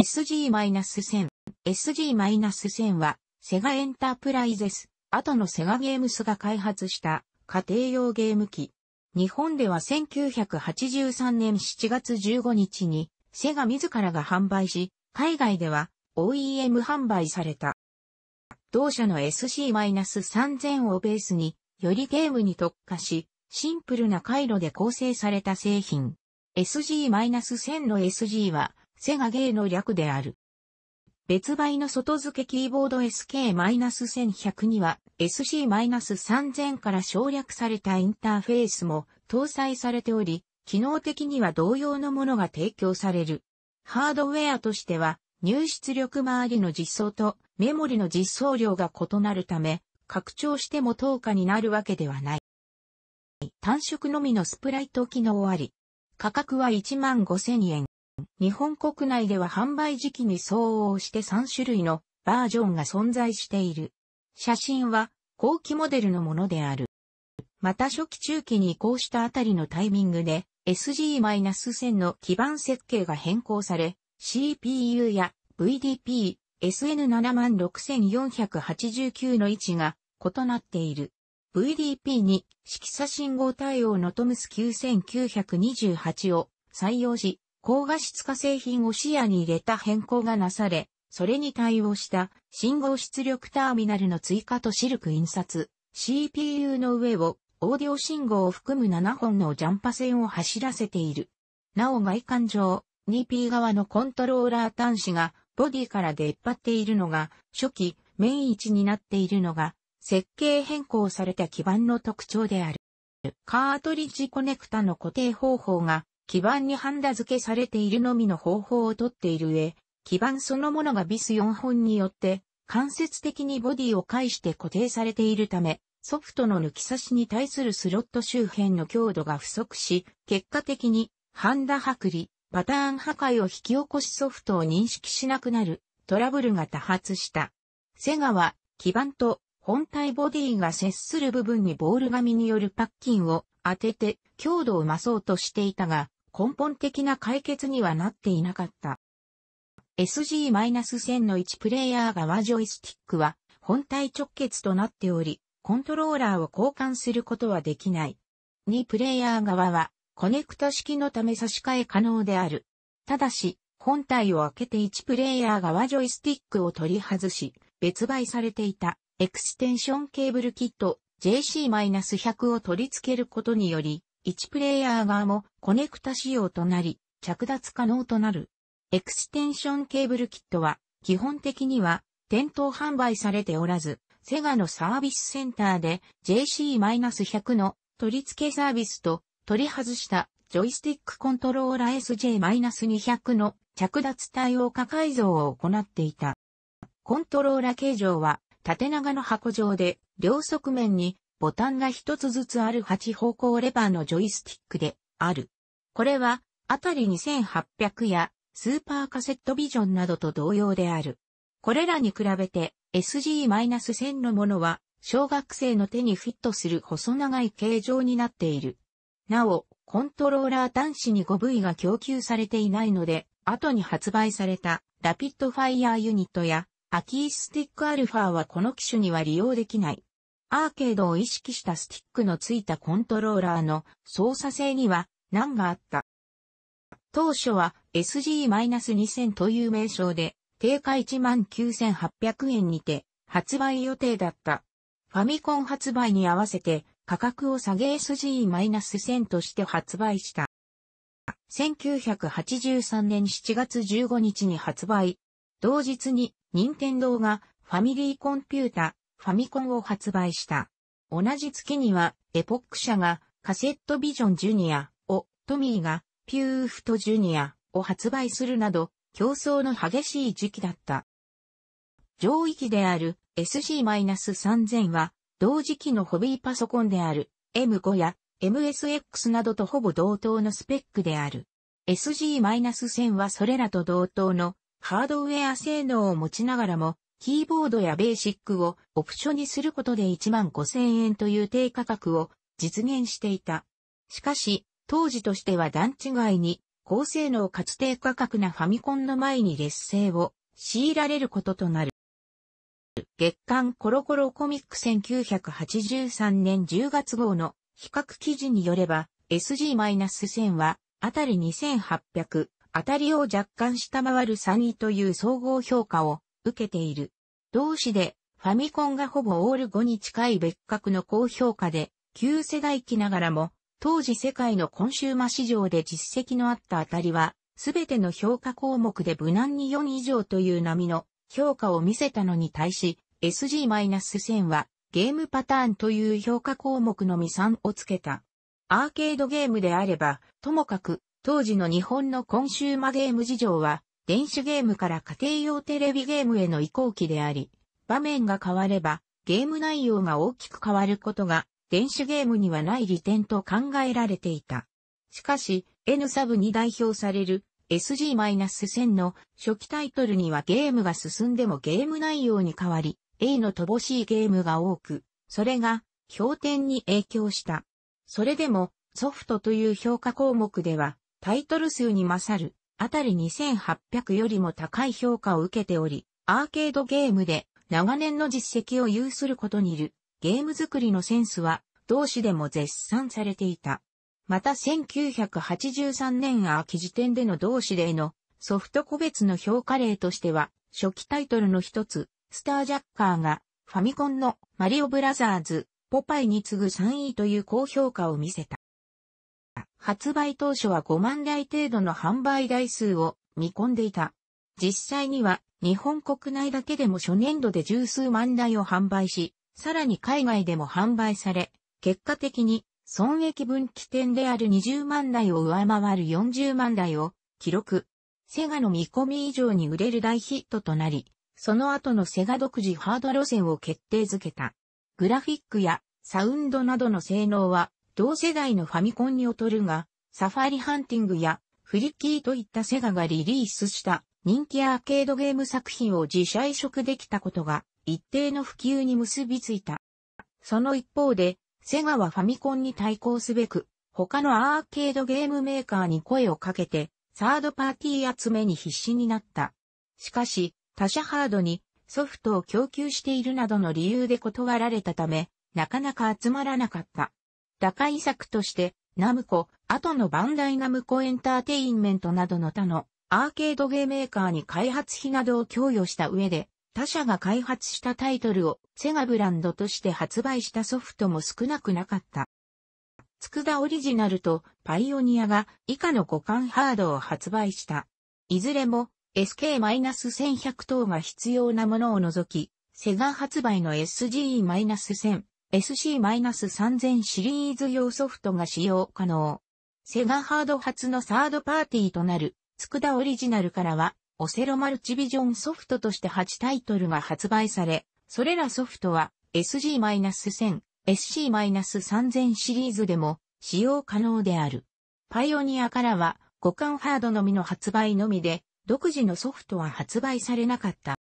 SG-1000。SG-1000 は、セガエンタープライゼス、後のセガゲームスが開発した家庭用ゲーム機。日本では1983年7月15日に、セガ自らが販売し、海外では OEM 販売された。同社の s g 3 0 0 0をベースに、よりゲームに特化し、シンプルな回路で構成された製品。SG-1000 の SG は、セガゲーの略である。別売の外付けキーボード SK-1100 には SC-3000 から省略されたインターフェースも搭載されており、機能的には同様のものが提供される。ハードウェアとしては入出力周りの実装とメモリの実装量が異なるため、拡張しても等価になるわけではない。単色のみのスプライト機能あり、価格は15,000円。日本国内では販売時期に相応して3種類のバージョンが存在している。写真は後期モデルのものである。また初期中期に移行したあたりのタイミングで SG-1000 の基板設計が変更され、CPU や VDP、SN76489 の位置が異なっている。VDP に色差信号対応のトムス9928を採用し、高画質化製品を視野に入れた変更がなされ、それに対応した信号出力ターミナルの追加とシルク印刷、CPU の上をオーディオ信号を含む7本のジャンパ線を走らせている。なお外観上、2P 側のコントローラー端子がボディから出っ張っているのが初期メイン位置になっているのが設計変更された基板の特徴である。カートリッジコネクタの固定方法が基板にハンダ付けされているのみの方法をとっている上、基板そのものがビス4本によって間接的にボディを介して固定されているため、ソフトの抜き差しに対するスロット周辺の強度が不足し、結果的にハンダ剥離、パターン破壊を引き起こしソフトを認識しなくなるトラブルが多発した。セガは基板と本体ボディが接する部分にボール紙によるパッキンを当てて強度を増そうとしていたが、根本的な解決にはなっていなかった。SG-1000 の1プレイヤー側ジョイスティックは本体直結となっており、コントローラーを交換することはできない。2プレイヤー側はコネクタ式のため差し替え可能である。ただし、本体を開けて1プレイヤー側ジョイスティックを取り外し、別売されていたエクステンションケーブルキット JC-100 を取り付けることにより、1プレイヤー側もコネクタ仕様となり、着脱可能となる。エクステンションケーブルキットは、基本的には、店頭販売されておらず、セガのサービスセンターで JC-100 の取り付けサービスと取り外したジョイスティックコントローラー SJ-200 の着脱対応化改造を行っていた。コントローラ形状は縦長の箱状で両側面にボタンが一つずつある8方向レバーのジョイスティックである。これは、あたり2800やスーパーカセットビジョンなどと同様である。これらに比べて SG-1000 のものは小学生の手にフィットする細長い形状になっている。なお、コントローラー端子に 5V が供給されていないので、後に発売されたラピッドファイヤーユニットやアキースティックアルファはこの機種には利用できない。アーケードを意識したスティックのついたコントローラーの操作性には難があった。当初は SG-2000 という名称で定価19,800円にて発売予定だった。ファミコン発売に合わせて価格を下げ SG-1000 として発売した。1983年7月15日に発売。同日に任天堂がファミリーコンピュータファミコンを発売した。同じ月には、エポック社がカセットビジョンジュニアを、トミーがピューフトジュニアを発売するなど、競争の激しい時期だった。上位機である SC-3000 は、同時期のホビーパソコンである M5 や MSX などとほぼ同等のスペックである。SG-1000 はそれらと同等のハードウェア性能を持ちながらもキーボードやベーシックをオプションにすることで1万5000円という低価格を実現していた。しかし、当時としては段違いに高性能かつ低価格なファミコンの前に劣勢を強いられることとなる。月刊コロコロコミック1983年10月号の比較記事によれば SG-1000 はあたり2800、あたりを若干下回る3位という総合評価を受けている。同市でファミコンがほぼオール5に近い別格の高評価で、旧世代機ながらも、当時世界のコンシューマ市場で実績のあったあたりは、すべての評価項目で無難に4以上という波の評価を見せたのに対し、SG-1000 はゲームパターンという評価項目のみ3をつけた。アーケードゲームであれば、ともかく、当時の日本のコンシューマゲーム事情は、電子ゲームから家庭用テレビゲームへの移行期であり、場面が変わればゲーム内容が大きく変わることが電子ゲームにはない利点と考えられていた。しかし、N サブに代表される SG-1000 の初期タイトルにはゲームが進んでもゲーム内容に変わり、A の乏しいゲームが多く、それが評点に影響した。それでもソフトという評価項目ではタイトル数に勝るあたり2800よりも高い評価を受けており、アーケードゲームで長年の実績を有することにいるゲーム作りのセンスは同志でも絶賛されていた。また1983年秋時点での同志でのソフト個別の評価例としては初期タイトルの一つ、スタージャッカーがファミコンのマリオブラザーズ、ポパイに次ぐ3位という高評価を見せた。発売当初は5万台程度の販売台数を見込んでいた。実際には日本国内だけでも初年度で十数万台を販売し、さらに海外でも販売され、結果的に損益分岐点である20万台を上回る40万台を記録。セガの見込み以上に売れる大ヒットとなり、その後のセガ独自ハード路線を決定づけた。グラフィックやサウンドなどの性能は同世代のファミコンに劣るが、サファリハンティングやフリッキーといったセガがリリースした人気アーケードゲーム作品を自社移植できたことが一定の普及に結びついた。その一方で、セガはファミコンに対抗すべく、他のアーケードゲームメーカーに声をかけて、サードパーティー集めに必死になった。しかし、他社ハードにソフトを供給しているなどの理由で断られたため、なかなか集まらなかった。打開策として、ナムコ、後のバンダイナムコエンターテインメントなどの他のアーケードゲーメーカーに開発費などを供与した上で、他社が開発したタイトルをセガブランドとして発売したソフトも少なくなかった。つくだオリジナルとパイオニアが以下の互換ハードを発売した。いずれも SK-1100 等が必要なものを除き、セガ発売の s g 1 0 0 0 SC-3000 シリーズ用ソフトが使用可能。セガハード初のサードパーティーとなる、つくだオリジナルからは、オセロマルチビジョンソフトとして8タイトルが発売され、それらソフトは SG-1000、SC-3000 シリーズでも使用可能である。パイオニアからは互換ハードのみの発売のみで、独自のソフトは発売されなかった。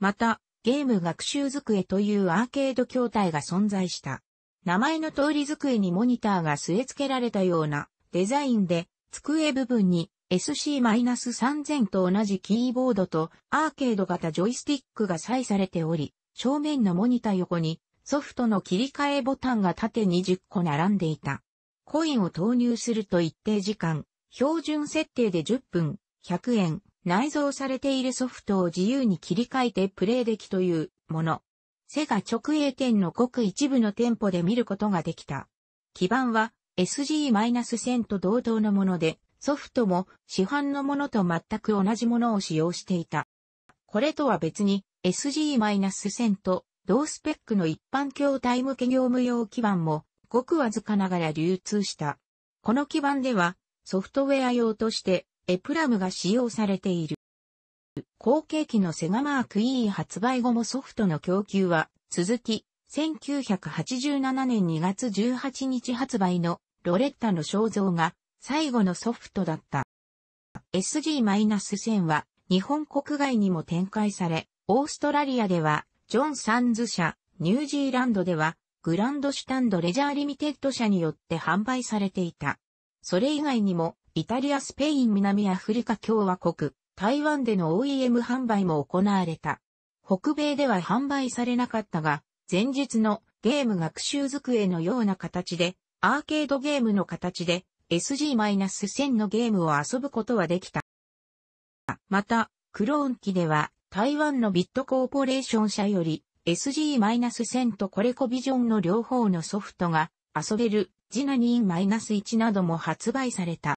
また、ゲーム学習机というアーケード筐体が存在した。名前の通り机にモニターが据え付けられたようなデザインで、机部分に SC-3000 と同じキーボードとアーケード型ジョイスティックが採されており、正面のモニター横にソフトの切り替えボタンが縦に10個並んでいた。コインを投入すると一定時間、標準設定で10分、100円、内蔵されているソフトを自由に切り替えてプレイできというもの。セガ直営店のごく一部の店舗で見ることができた。基板は SG-1000 と同等のもので、ソフトも市販のものと全く同じものを使用していた。これとは別に SG-1000 と同スペックの一般筐体向け業務用基板もごくわずかながら流通した。この基板ではソフトウェア用としてエプラムが使用されている。後継機のセガマーク E 発売後もソフトの供給は続き、1987年2月18日発売のロレッタの肖像が最後のソフトだった。SG-1000 は日本国外にも展開され、オーストラリアではジョン・サンズ社、ニュージーランドではグランドシュタンドレジャーリミテッド社によって販売されていた。それ以外にもイタリア、スペイン、南アフリカ共和国、台湾での OEM 販売も行われた。北米では販売されなかったが、前日のゲーム学習机のような形で、アーケードゲームの形で SG-1000 のゲームを遊ぶことはできた。また、クローン機では台湾のビットコーポレーション社より SG-1000 とコレコビジョンの両方のソフトが遊べるジナニー -1 なども発売された。